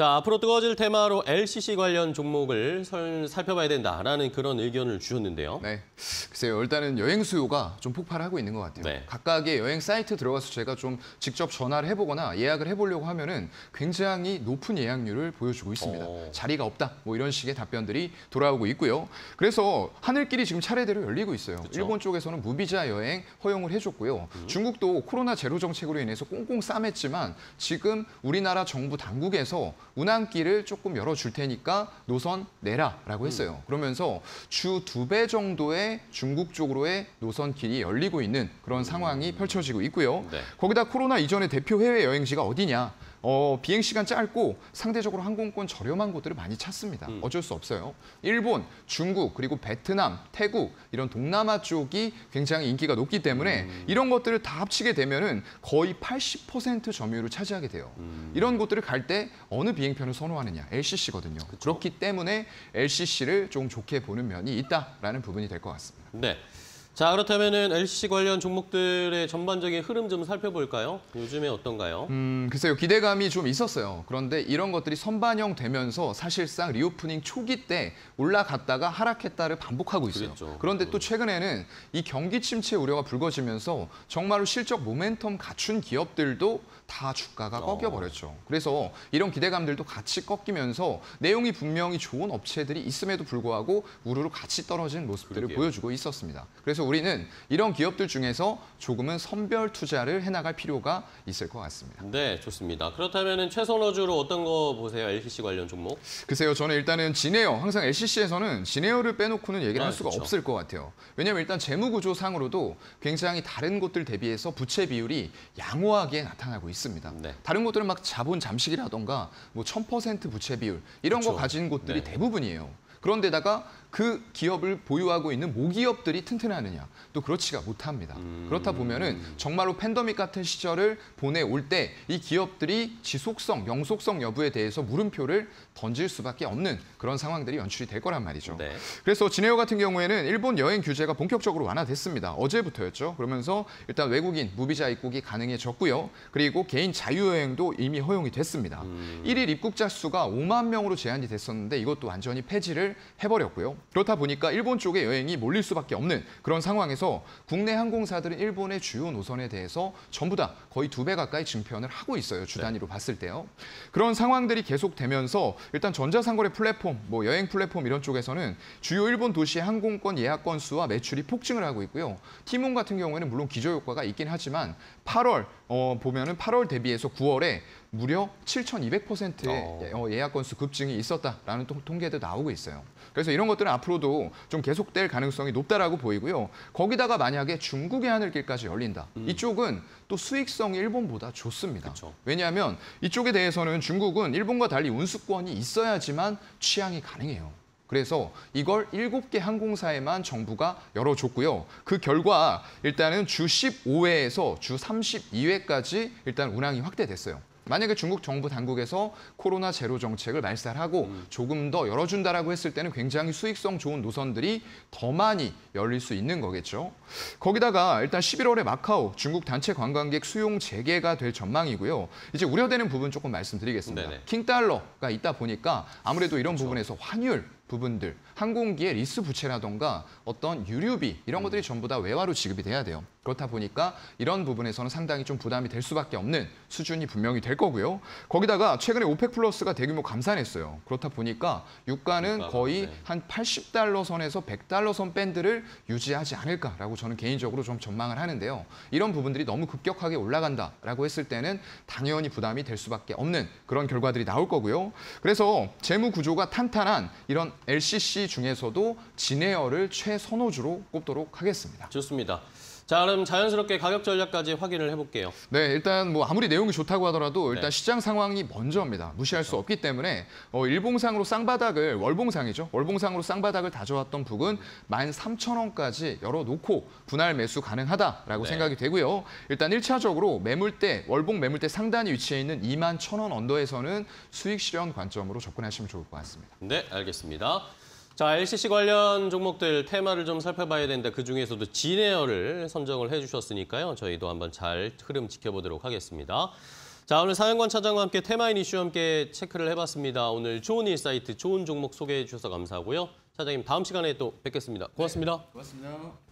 자, 앞으로 뜨거워질 테마로 LCC 관련 종목을 살펴봐야 된다라는 그런 의견을 주셨는데요. 네. 글쎄요. 일단은 여행 수요가 좀 폭발하고 있는 것 같아요. 네. 각각의 여행 사이트 들어가서 제가 좀 직접 전화를 해보거나 예약을 해보려고 하면은 굉장히 높은 예약률을 보여주고 있습니다. 어... 자리가 없다. 뭐 이런 식의 답변들이 돌아오고 있고요. 그래서 하늘길이 지금 차례대로 열리고 있어요. 그쵸? 일본 쪽에서는 무비자 여행 허용을 해줬고요. 음. 중국도 코로나 제로 정책으로 인해서 꽁꽁 싸맸지만 지금 우리나라 정부 당국에서 운항길을 조금 열어줄 테니까 노선 내라라고 했어요. 음. 그러면서 주두배 정도의 중국 쪽으로의 노선 길이 열리고 있는 그런 상황이 음. 펼쳐지고 있고요. 네. 거기다 코로나 이전의 대표 해외 여행지가 어디냐? 어, 비행 시간 짧고 상대적으로 항공권 저렴한 곳들을 많이 찾습니다. 음. 어쩔 수 없어요. 일본, 중국, 그리고 베트남, 태국 이런 동남아 쪽이 굉장히 인기가 높기 때문에 음. 이런 것들을 다 합치게 되면은 거의 80% 점유율을 차지하게 돼요. 음. 이런 곳들을 갈 때 어느 비행편을 선호하느냐? LCC거든요. 그렇기 때문에 LCC를 좀 좋게 보는 면이 있다라는 부분이 될 것 같습니다. 네. 자 그렇다면은 LCC 관련 종목들의 전반적인 흐름 좀 살펴볼까요? 요즘에 어떤가요? 음 글쎄요 기대감이 좀 있었어요. 그런데 이런 것들이 선반영되면서 사실상 리오프닝 초기 때 올라갔다가 하락했다를 반복하고 있어요. 그랬죠. 그런데 또 음. 최근에는 이 경기 침체 우려가 불거지면서 정말로 실적 모멘텀 갖춘 기업들도 다 주가가 어. 꺾여버렸죠. 그래서 이런 기대감들도 같이 꺾이면서 내용이 분명히 좋은 업체들이 있음에도 불구하고 우르르 같이 떨어진 모습들을 그러게요. 보여주고 있었습니다. 그래서 그래서 우리는 이런 기업들 중에서 조금은 선별 투자를 해나갈 필요가 있을 것 같습니다. 네, 좋습니다. 그렇다면 최선호주로 어떤 거 보세요? LCC 관련 종목? 글쎄요, 저는 일단은 진에어. 항상 LCC에서는 진에어를 빼놓고는 얘기를 아, 할 수가 그렇죠. 없을 것 같아요. 왜냐하면 일단 재무구조상으로도 굉장히 다른 곳들 대비해서 부채 비율이 양호하게 나타나고 있습니다. 네. 다른 곳들은 막 자본 잠식이라던가 뭐1000% 부채 비율 이런 그렇죠. 거 가진 곳들이 네. 대부분이에요. 그런데다가 그 기업을 보유하고 있는 모기업들이 튼튼하느냐 또 그렇지가 못합니다. 음... 그렇다 보면은 음. 정말로 팬더믹 같은 시절을 보내올 때 이 기업들이 지속성, 영속성 여부에 대해서 물음표를 던질 수밖에 없는 그런 상황들이 연출이 될 거란 말이죠. 네. 그래서 진에어 같은 경우에는 일본 여행 규제가 본격적으로 완화됐습니다. 어제부터였죠. 그러면서 일단 외국인 무비자 입국이 가능해졌고요. 그리고 개인 자유여행도 이미 허용이 됐습니다. 음... 1일 입국자 수가 5만 명으로 제한이 됐었는데 이것도 완전히 폐지를 해버렸고요. 그렇다 보니까 일본 쪽에 여행이 몰릴 수밖에 없는 그런 상황에서 국내 항공사들은 일본의 주요 노선에 대해서 전부 다 거의 두 배 가까이 증편을 하고 있어요. 주 단위로 네. 봤을 때요. 그런 상황들이 계속되면서 일단 전자상거래 플랫폼, 뭐 여행 플랫폼 이런 쪽에서는 주요 일본 도시 항공권 예약 건수와 매출이 폭증을 하고 있고요. 티몬 같은 경우에는 물론 기저 효과가 있긴 하지만 8월 어, 보면은 8월 대비해서 9월에 무려 7,200%의 어. 예, 어. 예약 건수 급증이 있었다라는 통계도 나오고 있어요. 그래서 이런 것들은 앞으로도 좀 계속될 가능성이 높다라고 보이고요. 거기다가 만약에 중국의 하늘길까지 열린다. 음. 이쪽은 또 수익성이 일본보다 좋습니다. 그쵸. 왜냐하면 이쪽에 대해서는 중국은 일본과 달리 운수권이 있어야지만 취향이 가능해요. 그래서 이걸 7개 항공사에만 정부가 열어줬고요. 그 결과 일단은 주 15회에서 주 32회까지 일단 운항이 확대됐어요. 만약에 중국 정부 당국에서 코로나 제로 정책을 말살하고 음. 조금 더 열어준다라고 했을 때는 굉장히 수익성 좋은 노선들이 더 많이 열릴 수 있는 거겠죠. 거기다가 일단 11월에 마카오 중국 단체 관광객 수용 재개가 될 전망이고요. 이제 우려되는 부분 조금 말씀드리겠습니다. 킹달러가 있다 보니까 아무래도 이런 그렇죠. 부분에서 환율 부분들, 항공기의 리스 부채라던가 어떤 유류비 이런 음. 것들이 전부 다 외화로 지급이 돼야 돼요. 그렇다 보니까 이런 부분에서는 상당히 좀 부담이 될 수밖에 없는 수준이 분명히 될 거고요. 거기다가 최근에 오펙 플러스가 대규모 감산했어요. 그렇다 보니까 유가는 거의 네. 한 80달러 선에서 100달러 선 밴드를 유지하지 않을까라고 저는 개인적으로 좀 전망을 하는데요. 이런 부분들이 너무 급격하게 올라간다라고 했을 때는 당연히 부담이 될 수밖에 없는 그런 결과들이 나올 거고요. 그래서 재무 구조가 탄탄한 이런 LCC 중에서도 진에어를 최선호주로 꼽도록 하겠습니다. 좋습니다. 자, 그럼 자연스럽게 가격 전략까지 확인을 해볼게요. 네, 일단 뭐 아무리 내용이 좋다고 하더라도 일단 네. 시장 상황이 먼저입니다. 무시할 그렇죠. 수 없기 때문에 어, 일봉상으로 쌍바닥을 월봉상이죠. 월봉상으로 쌍바닥을 다져왔던 북은 13,000원까지 열어놓고 분할 매수 가능하다라고 네. 생각이 되고요. 일단 1차적으로 매물대, 월봉 매물대 상단이 위치해 있는 2만 1,000원 언더에서는 수익 실현 관점으로 접근하시면 좋을 것 같습니다. 네, 알겠습니다. 자, LCC 관련 종목들 테마를 좀 살펴봐야 되는데 그중에서도 진에어를 선정을 해주셨으니까요. 저희도 한번 잘 흐름 지켜보도록 하겠습니다. 자, 오늘 사연관 차장과 함께 테마인 이슈와 함께 체크를 해봤습니다. 오늘 좋은 일사이트, 좋은 종목 소개해 주셔서 감사하고요. 차장님, 다음 시간에 또 뵙겠습니다. 고맙습니다. 네, 고맙습니다.